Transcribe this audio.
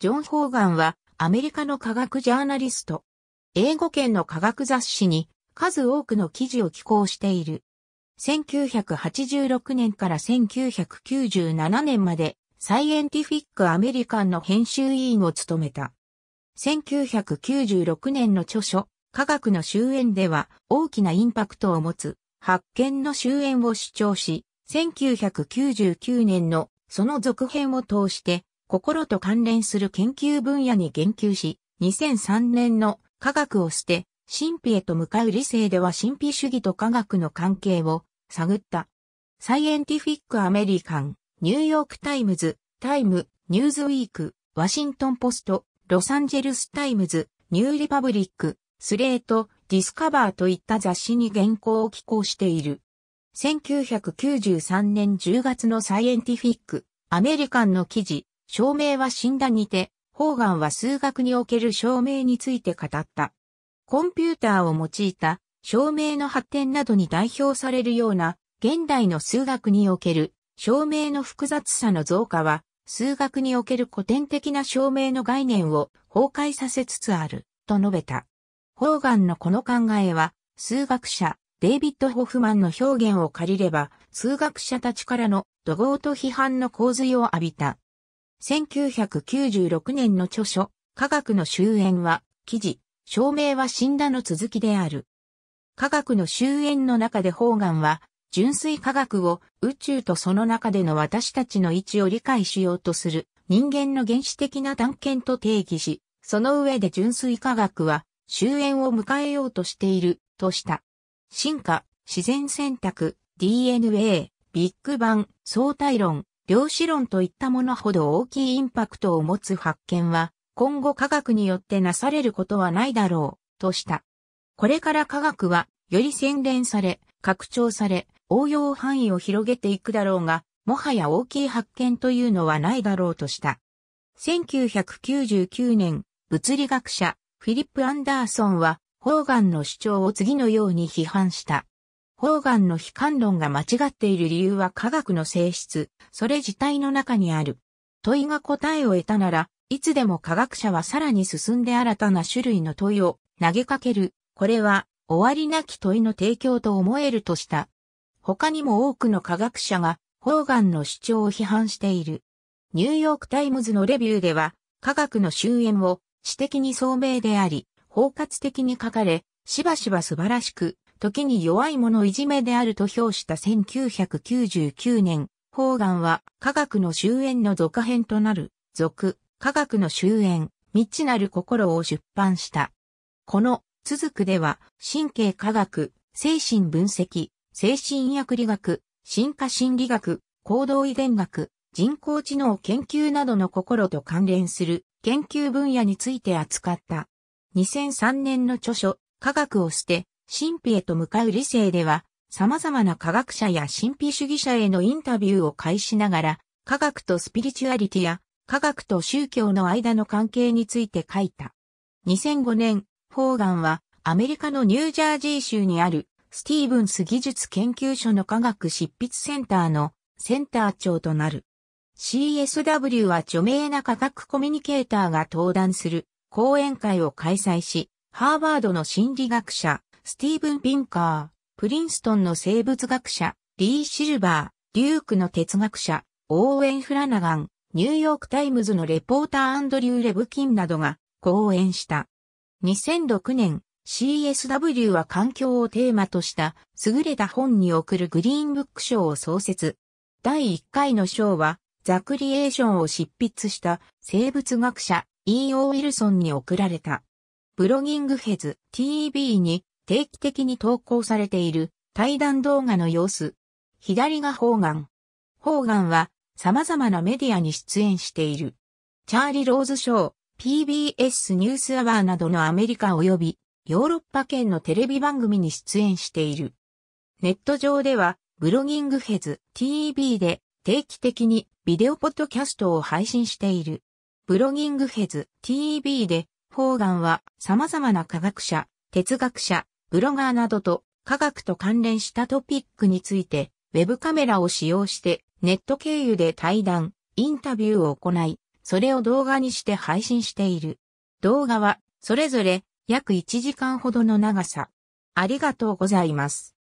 ジョン・ホーガンはアメリカの科学ジャーナリスト。英語圏の科学雑誌に数多くの記事を寄稿している。1986年から1997年までサイエンティフィック・アメリカンの編集委員を務めた。1996年の著書、科学の終焉では大きなインパクトを持つ発見の終焉を主張し、1999年のその続編を通して心と関連する研究分野に言及し、2003年の科学を捨て、神秘へと向かう理性では神秘主義と科学の関係を探った。サイエンティフィック・アメリカン、ニューヨーク・タイムズ、タイム、ニューズウィーク、ワシントン・ポスト、ロサンジェルス・タイムズ、ニューリパブリック、スレート、ディスカバーといった雑誌に原稿を寄稿している。1993年10月のサイエンティフィック、アメリカンの記事、証明は診断にて、方眼は数学における証明について語った。コンピューターを用いた証明の発展などに代表されるような現代の数学における証明の複雑さの増加は数学における古典的な証明の概念を崩壊させつつあると述べた。方眼のこの考えは数学者デイビッド・ホフマンの表現を借りれば数学者たちからの怒号と批判の洪水を浴びた。1996年の著書、科学の終焉は、記事、証明は死んだの続きである。科学の終焉の中でホーガンは、純粋科学を宇宙とその中での私たちの位置を理解しようとする人間の原始的な探検と定義し、その上で純粋科学は終焉を迎えようとしているとした。進化、自然選択、DNA、ビッグバン、相対論、量子論といったものほど大きいインパクトを持つ発見は、今後科学によってなされることはないだろう、とした。これから科学は、より洗練され、拡張され、応用範囲を広げていくだろうが、もはや大きい発見というのはないだろうとした。1999年、物理学者、フィリップ・アンダーソンは、ホ眼ガンの主張を次のように批判した。方眼の悲観論が間違っている理由は科学の性質、それ自体の中にある。問いが答えを得たなら、いつでも科学者はさらに進んで新たな種類の問いを投げかける。これは、終わりなき問いの提供と思えるとした。他にも多くの科学者が、方眼の主張を批判している。ニューヨークタイムズのレビューでは、科学の終焉を、詩的に聡明であり、包括的に書かれ、しばしば素晴らしく、時に弱い者いじめであると評した1999年、ホーガンは科学の終焉の続編となる、続、科学の終焉、未知なる心を出版した。この、続くでは、神経科学、精神分析、精神薬理学、進化心理学、行動遺伝学、人工知能研究などの心と関連する研究分野について扱った。2003年の著書、科学を捨て、神秘へと向かう理性では、様々な科学者や神秘主義者へのインタビューを介しながら、科学とスピリチュアリティや科学と宗教の間の関係について書いた。2005年、フォーガンはアメリカのニュージャージー州にあるスティーブンス技術研究所の科学執筆センターのセンター長となる。CSW は著名な科学コミュニケーターが登壇する講演会を開催し、ハーバードの心理学者、スティーブン・ピンカー、プリンストンの生物学者、リー・シルバー、デュークの哲学者、オーウェン・フラナガン、ニューヨーク・タイムズのレポーターアンドリュー・レブキンなどが講演した。2006年、CSW は環境をテーマとした優れた本に贈るグリーンブック賞を創設。第1回の賞は、ザクリエーションを執筆した生物学者 E.O. ウィルソンに贈られた。ブロギングヘズ TV に定期的に投稿されている対談動画の様子。左がホーガン。ホーガンは様々なメディアに出演している。チャーリ・ー・ローズショー、PBS ニュースアワーなどのアメリカ及びヨーロッパ圏のテレビ番組に出演している。ネット上ではブロギングヘズ TV で定期的にビデオポッドキャストを配信している。ブロギングヘズ TV で、ホーガンは様々な科学者、哲学者、ブロガーなどと科学と関連したトピックについて、ウェブカメラを使用してネット経由で対談、インタビューを行い、それを動画にして配信している。動画は、それぞれ約1時間ほどの長さ。ありがとうございます。